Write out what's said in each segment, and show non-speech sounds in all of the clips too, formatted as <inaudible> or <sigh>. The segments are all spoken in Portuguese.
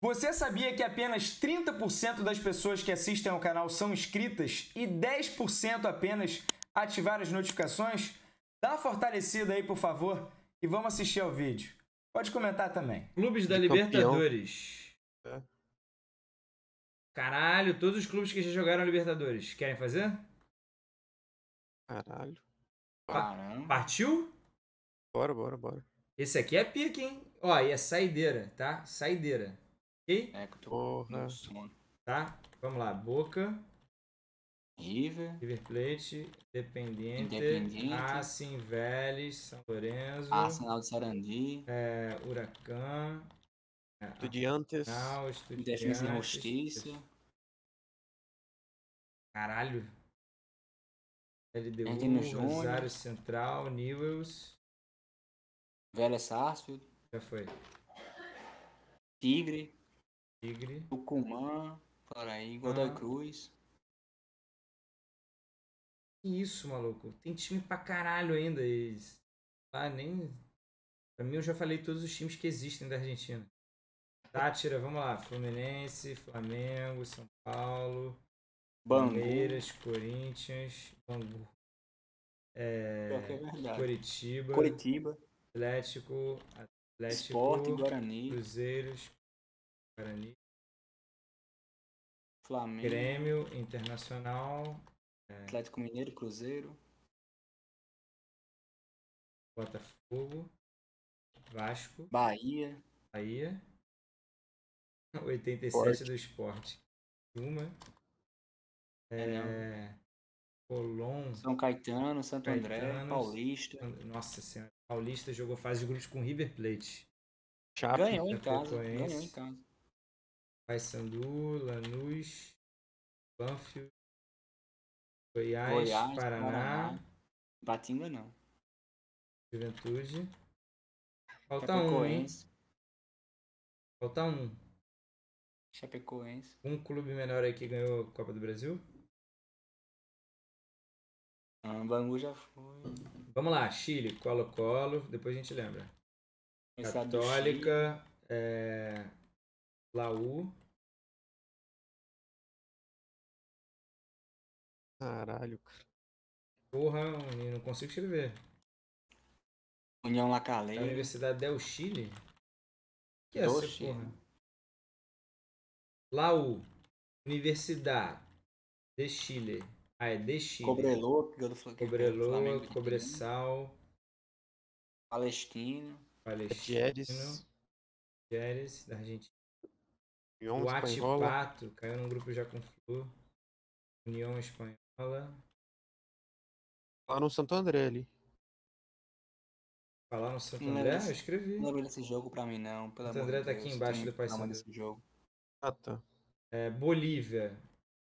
Você sabia que apenas 30% das pessoas que assistem ao canal são inscritas e 10% apenas ativaram as notificações? Dá uma fortalecida aí, por favor, e vamos assistir ao vídeo. Pode comentar também. Clubes da Libertadores. É. Caralho, todos os clubes que já jogaram Libertadores. Querem fazer? Caralho. Caramba. Partiu? Bora, bora, bora. Esse aqui é pique, hein? Ó, e é saideira, tá? Saideira. Ok? É, que eu tô Porra. Tá? Vamos lá. Boca. River. River Plate. Independente, Independiente. Assim, Vélez. São Lourenço. Arsenal ah, de Sarandi. É, Huracan. É, Estudiantes. Não, Estudiantes. Defesa e Justiça. Caralho. LDU, Rosário Central, Newells. Vélez Sarsfield. Já foi. Tigre. Tigre. Tucumã, Paraí, Godoy ah. Cruz. Que isso, maluco. Tem time pra caralho ainda. E... Ah, nem. Pra mim eu já falei todos os times que existem da Argentina. Tátira, vamos lá. Fluminense, Flamengo, São Paulo. Bangu. Palmeiras, Corinthians, Bangu. É, é Curitiba. Curitiba. Atlético, Atlético. Esporte, Guarani. Cruzeiros, Guarani, Flamengo, Grêmio, Internacional, é. Atlético Mineiro, Cruzeiro, Botafogo, Vasco, Bahia, Bahia, 87 <laughs> Esporte. do Esporte, uma, é, é Colom, São Caetano, Santo Caetano, André, Paulista. Nossa senhora, Paulista jogou fase de grupos com River Plate. Chape, ganhou, em casa, ganhou em casa. Paysandu, Lanús, Banfield, Goiás, Goiás Paraná, Paraná, Batinga não. Juventude. Falta um, Falta um. Chapecoense. Um clube menor aí que ganhou a Copa do Brasil? Ah, Bangu já foi. Vamos lá, Chile, Colo-Colo, depois a gente lembra. Esse Católica, é, Laú. Caralho, cara. Porra, não consigo escrever. União Lacaleira. É Universidade del Chile? que é essa porra? Laú. Universidade de Chile. Ah, é de Chile. Cobrelô, que eu é Cobrelô, Cobressal. Né? Palestino. Palestino. Palestino. Jeres. Jeres, da Argentina. União o Espanhola. 4 caiu num grupo já com Flu. União Espanhola. Lá no Santo André ali. Falar tá no Santo é André? eu escrevi. Não lembro é desse jogo pra mim, não. Pelo Santo André tá aqui embaixo do Paysandu. jogo. Ah, tá. É, Bolívia.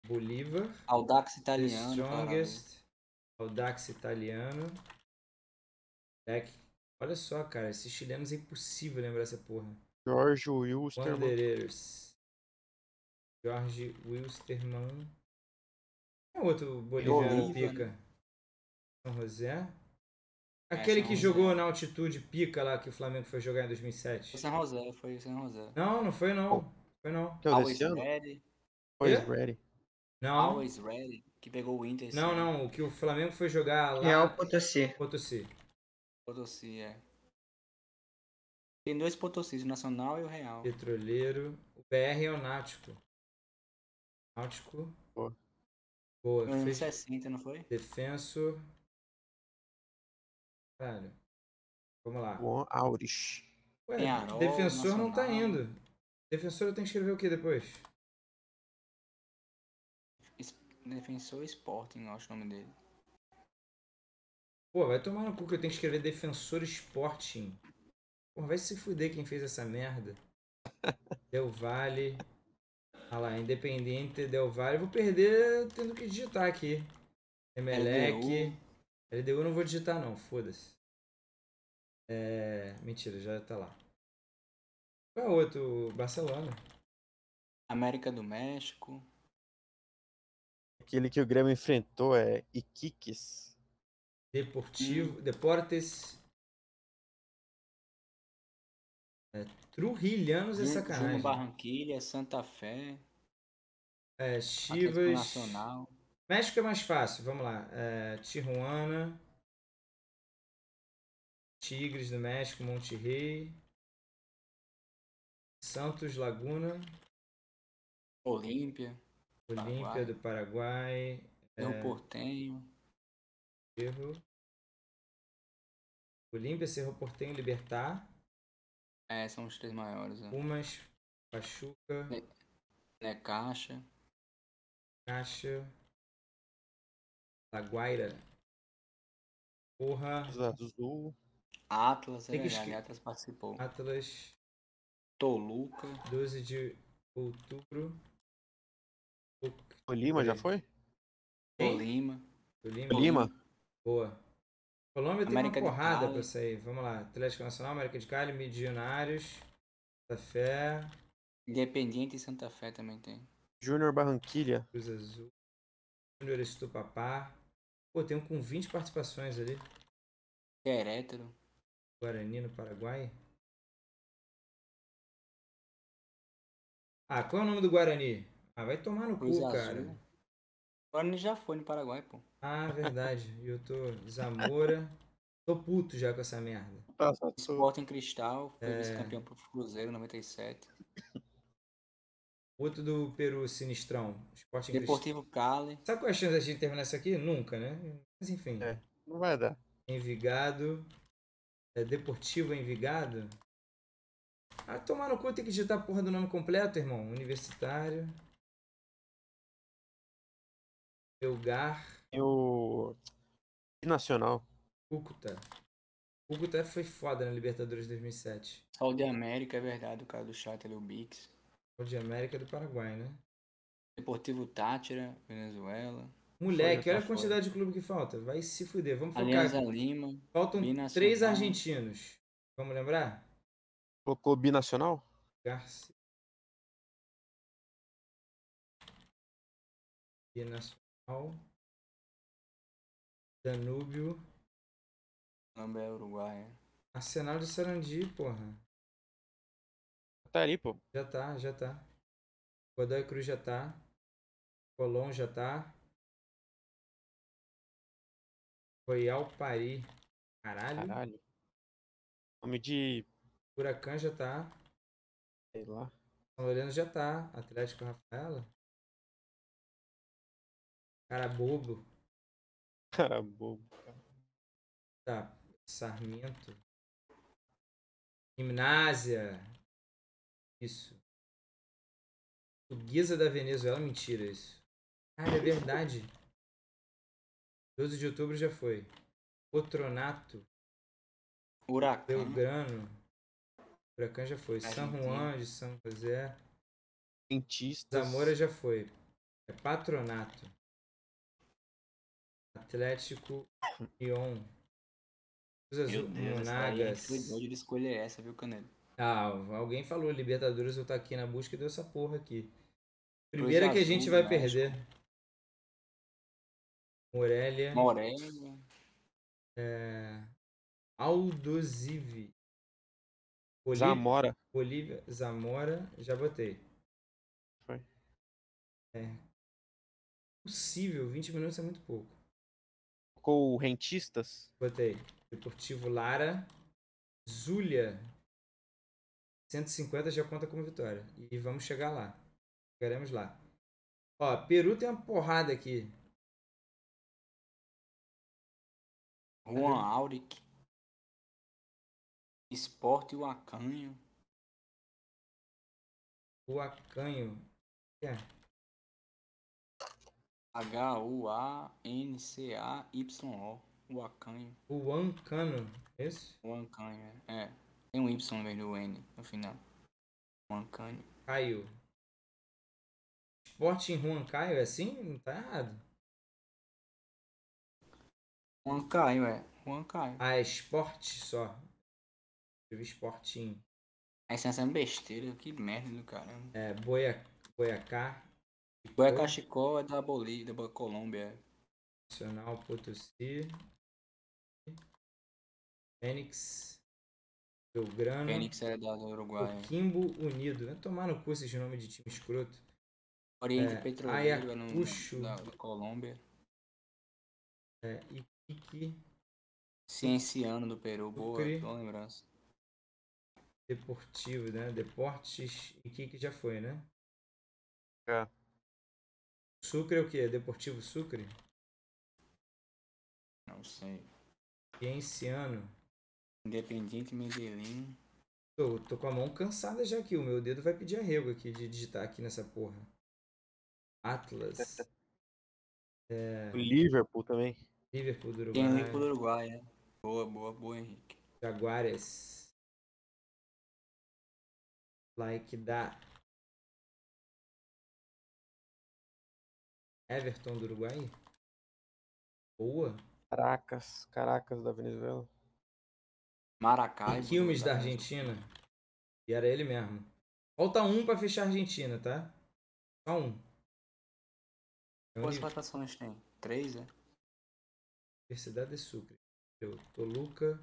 Bolívar. Audax italiano. The strongest. Audax italiano. Deck. É olha só, cara. Esses chilenos é impossível lembrar essa porra. Jorge Wilson Wanderers. Jorge Wilstermann. É outro boliviano é pica. Né? São José. É, Aquele é, que José. jogou na altitude pica lá que o Flamengo foi jogar em 2007. Foi São José, foi São José. Não, não foi não. Oh. Foi não. Que é Always ready. Always ready. Não. Always ready. Que pegou o Inter. Não, não. O que o Flamengo foi jogar lá. É o Potosí. Potosí. Potosí, é. Tem dois Potosí, o Nacional e o Real. Petroleiro. O BR é o Nático. Náutico. Boa. Boa. Foi fez... 60, não foi? Defenso. Caralho. Vamos lá. Juan Auris. Ué, defensor Nacional. não tá indo. Defensor eu tenho que escrever o que depois? Defensor Sporting, eu acho o nome dele. Pô, vai tomar no cu que eu tenho que escrever Defensor Sporting. Pô, vai se fuder quem fez essa merda. <laughs> Del Vale. Olha lá, Independente Del Valle. Eu vou perder tendo que digitar aqui. Emelec. LDU, LDU não vou digitar não, foda-se. É... Mentira, já tá lá. Qual é o outro? Barcelona. América do México. Aquele que o Grêmio enfrentou é Iquiques. Deportivo, hum. Deportes. É, Trujilhanos é sacanagem. Júnior Barranquilha, Santa Fé. É, Chivas. Nacional. México é mais fácil, vamos lá. É, Tijuana. Tigres do México, Monterrey. Santos Laguna. Olímpia. Olímpia do Paraguai. Não é... Portenho. Erro. Olímpia, Cerro Portenho, Libertar. É, são os três maiores. Né? Umas, Pachuca. Né, né, Caixa. Caixa. Laguaira. Porra. Azul. Atlas, é Que... Atlas participou. Atlas. Toluca. 12 de outubro. O... Tolima já foi? Tolima. Tolima. Tolima. Boa. Colômbia tem América uma porrada pra sair. Vamos lá. Atlético Nacional, América de Cali, Milionários, Santa Fé. Independiente e Santa Fé também tem. Júnior Barranquilha. Cruz Azul. Júnior Estupapá. Pô, tem um com 20 participações ali. Querétaro. É Guarani no Paraguai. Ah, qual é o nome do Guarani? Ah, vai tomar no Cruz cu, Azul. cara. O Guarani já foi no Paraguai, pô. Ah, verdade. Eu tô Zamora. Tô puto já com essa merda. Passa, tá, tá, Sporting Cristal, foi é... vice-campeão pro Cruzeiro 97. Outro do Peru, Sinistrão. Sporting Deportivo Cristal. Cali. Sabe qual é a chance da gente terminar isso aqui? Nunca, né? Mas enfim. É, não vai dar. Envigado. É, Deportivo Envigado. Ah, tomar no cu tem que digitar a porra do nome completo, irmão. Universitário. Belgar o Nacional. Cúcuta. Cúcuta foi foda na Libertadores 2007. Sol de América, é verdade, o cara do Chatel o Bix. Sol de América é do Paraguai, né? Deportivo Tátira, Venezuela. Moleque, olha a tá quantidade de clube que falta. Vai se fuder. Vamos Alianza focar. Alianza Lima. Faltam binacional. três argentinos. Vamos lembrar? Colocou binacional? Garcia. Binacional. Danúbio. Nambe é Uruguai, Arsenal de Sarandi, porra. Tá ali, pô. Já tá, já tá. Godoy Cruz já tá. Colón já tá. Royal Paris. Caralho. Caralho. Nome de. Huracan já tá. Sei lá. São Lourenço já tá. Atlético Rafaela. Cara bobo. <laughs> Cara bobo, cara. Tá, Sarmento. Gimnásia. Isso. Portuguesa da Venezuela, mentira isso. Ah, é verdade. 12 de outubro já foi. Potronato. Huracan. Né? Belgrano. Huracan já foi. Argentina. São Juan de São José. Dentistas. Zamora já foi. É patronato. Atlético Lyon. Cruz Azul, Deus, Monagas. É Aí, ele escolher essa, viu, Canelo? Ah, alguém falou Libertadores, eu tô aqui na busca e deu essa porra aqui. Primeira que a gente vai né? perder. Morelia. Morelia. É... Aldozive. Bolívia, Zamora. Bolívia, Zamora, já botei. Foi. É. Possível, 20 minutos é muito pouco colocou Rentistas? Botei. Deportivo Lara. Zulia. 150 já conta como vitória. E vamos chegar lá. Chegaremos lá. Ó, Peru tem uma porrada aqui. Juan Auric. Esporte Huacanho. Huacanho. O que é? H-U-A-N-C-A-Y-O. o Huacanho. O Ancano, esse? É o Ancanho, é. Tem um Y no meio do N no final. O Ancanho. Caiu. Esporte em Juan Caio é assim? Não tá errado. Juan Caio, é. Juan Caio. Ah, é esporte só. Escrevi esportinho. é você tá besteira, que merda do caramba. É, Boia, Boiacá, Boia Cachicol é da Bolívia, da Colômbia. Nacional Potosí. Fênix. Rio Fênix é da Uruguai. Quimbo Unido. Vai tomar no curso esse nome de time escroto. Oriente é, Petroleiro né, da, da, Colômbia. É, Iquique. Cienciano do Peru. Boa, boa lembrança. Deportivo, né? Deportes. Iquique já foi, né? É. Sucre é o que? É Deportivo Sucre? Não sei. Cienciano. Independiente Medellín. Tô, tô com a mão cansada já aqui. O meu dedo vai pedir arrego aqui de digitar aqui nessa porra. Atlas. <laughs> É... Liverpool também. Liverpool do Uruguai. Liverpool do Uruguai, é. Boa, boa, boa, Henrique. Jaguares. Like da Everton do Uruguai? Boa. Caracas, Caracas da Venezuela. Maracai. Quilmes da Argentina. E era ele mesmo. Falta um para fechar a Argentina, tá? Só um. É Quantas participações tem? Três, é? Universidade de é Sucre. Toluca.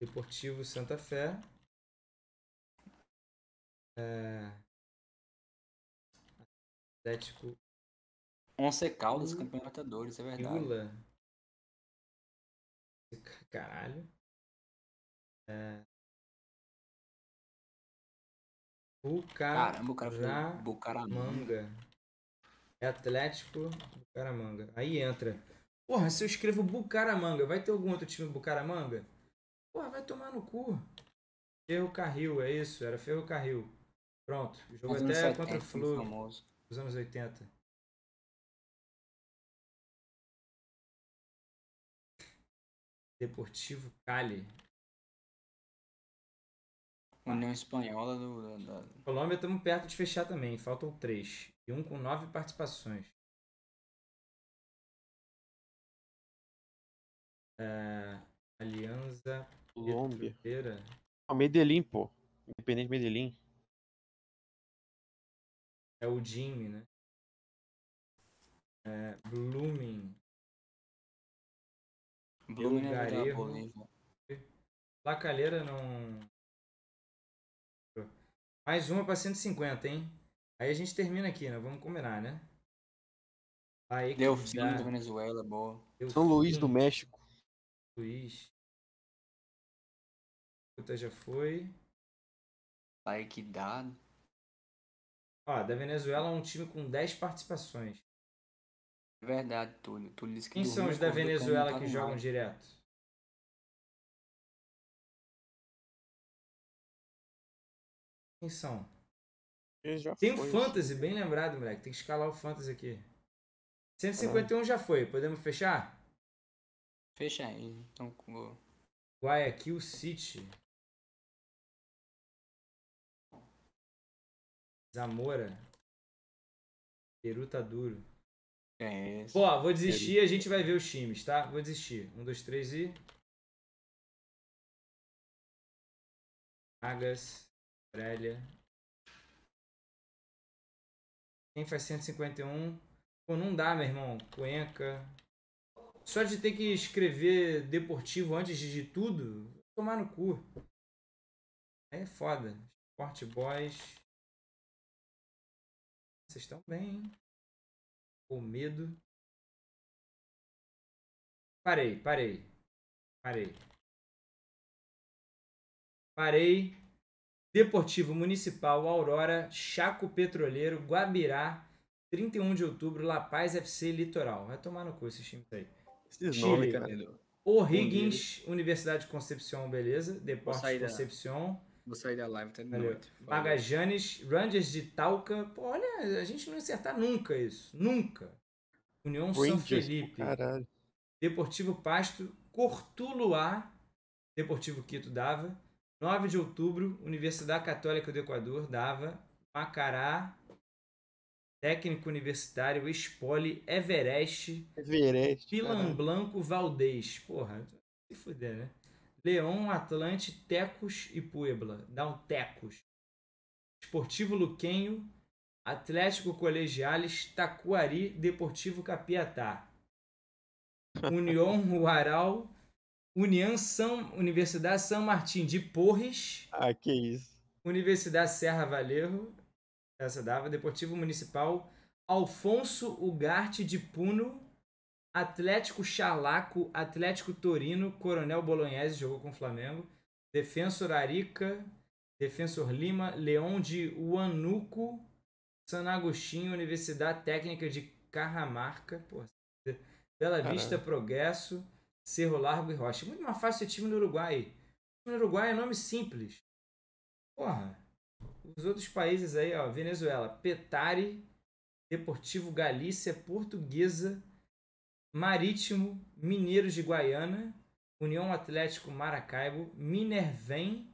Deportivo Santa Fé. É... Atlético Once é Caldas, uhum. campeão é Libertadores, é verdade. Lula. Caralho. É... Bucar... Caramba, o cara foi Bucaramanga. É Atlético Bucaramanga. Aí entra. Porra, se eu escrevo Bucaramanga, vai ter algum outro time Bucaramanga? Porra, vai tomar no cu. ferro carril é isso, era ferro carril Pronto, jogo até 70, contra o Flu. Dos anos 80. Deportivo Cali. União Espanhola do, da... Colômbia estamos perto de fechar também, faltam três. E um com nove participações. É... Alianza Colômbia. Ah, Medellín, pô. Independente Medellín. É o Jimmy, né? É, Blooming. Bulgária. Né? Lacalheira não. Mais uma para 150, hein? Aí a gente termina aqui, né? Vamos combinar, né? Aí que Delfim da Venezuela, boa. Delfim. São Luís do México. Luís. Puta, já foi. Aí que dá. Ó, da Venezuela é um time com 10 participações. Verdade, Túlio. Túlio disse que Quem são os da Venezuela que, jogam direto? Quem são? Tem o Fantasy, bem lembrado, moleque. Tem que escalar o Fantasy aqui. 151 já foi. Podemos fechar? Fecha aí. Então, Guayaquil City. Zamora. Peru tá duro. É isso. Pô, vou desistir, a gente vai ver os times, tá? Vou desistir. Um, dois, três e. Agas, Aurélia. Quem faz 151? Pô, não dá, meu irmão. Cuenca. Só de ter que escrever deportivo antes de tudo, tomar no cu. Aí é foda. Sport Boys. Vocês estão bem, hein? com medo. Parei, parei. Parei. Parei. Deportivo Municipal, Aurora, Chaco Petroleiro, Guabirá, 31 de outubro, La Paz FC Litoral. Vai tomar no cu esses times aí. Esses Chile, é nomes, Universidade de Concepción, beleza. Deportes de Concepción. Vou sair da live até tá Valeu. noite. Bagajanes, Rangers de Talca. Pô, olha, a gente não acertar nunca isso. Nunca. União Rangers, São Felipe. Caralho. Deportivo Pasto, Cortuluá. Deportivo Quito dava. 9 de outubro, Universidade Católica do Equador dava. Macará, Técnico Universitário, Espoli, Everest, Everest Pilan Blanco, Valdez. Porra, se fuder, né? Leão, Atlante, Tecos e Puebla. Dá um Tecos. Esportivo Luquenho, Atlético Colegiales, Taquari, Deportivo Capiatá. <laughs> União Ruaral, União São, Universidade São Martim de Porres. Ah, que isso. Universidade Serra Valerro, essa dava, Deportivo Municipal, Alfonso Ugarte de Puno, Atlético Chalaco, Atlético Torino, Coronel Bolognese jogou com o Flamengo, Defensor Arica, Defensor Lima, Leão de Huanuco, San Agostinho, Universidade Técnica de Carramarca, pô, Bela Caramba. Vista, Progresso, Cerro Largo e Rocha. Muito mais fácil ser time no Uruguai. Time no Uruguai é nome simples. Porra. Os outros países aí, ó, Venezuela, Petare, Deportivo Galícia, Portuguesa, Marítimo, Mineiros de Guaiana, União Atlético Maracaibo, Minervém,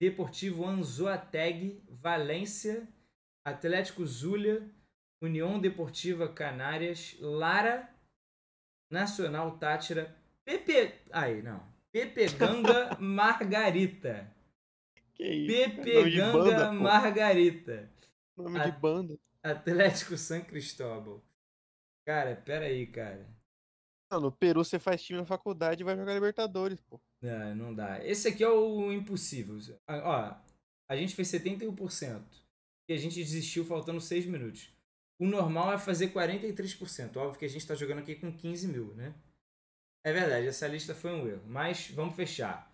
Deportivo Anzoategui, Valência, Atlético Zulia, União Deportiva Canárias, Lara, Nacional Tátira, PP. Aí, não. Ganga <laughs> Margarita. Que isso? Ganga Margarita. Nome de banda. Atlético São Cristóbal, Cara, peraí, cara. Ah, no Peru você faz time na faculdade e vai jogar Libertadores, pô. Não, é, não dá. Esse aqui é o impossível. Ah, ó, a gente fez 71% e a gente desistiu faltando 6 minutos. O normal é fazer 43%. Óbvio que a gente está jogando aqui com 15 mil, né? É verdade, essa lista foi um erro. Mas vamos fechar.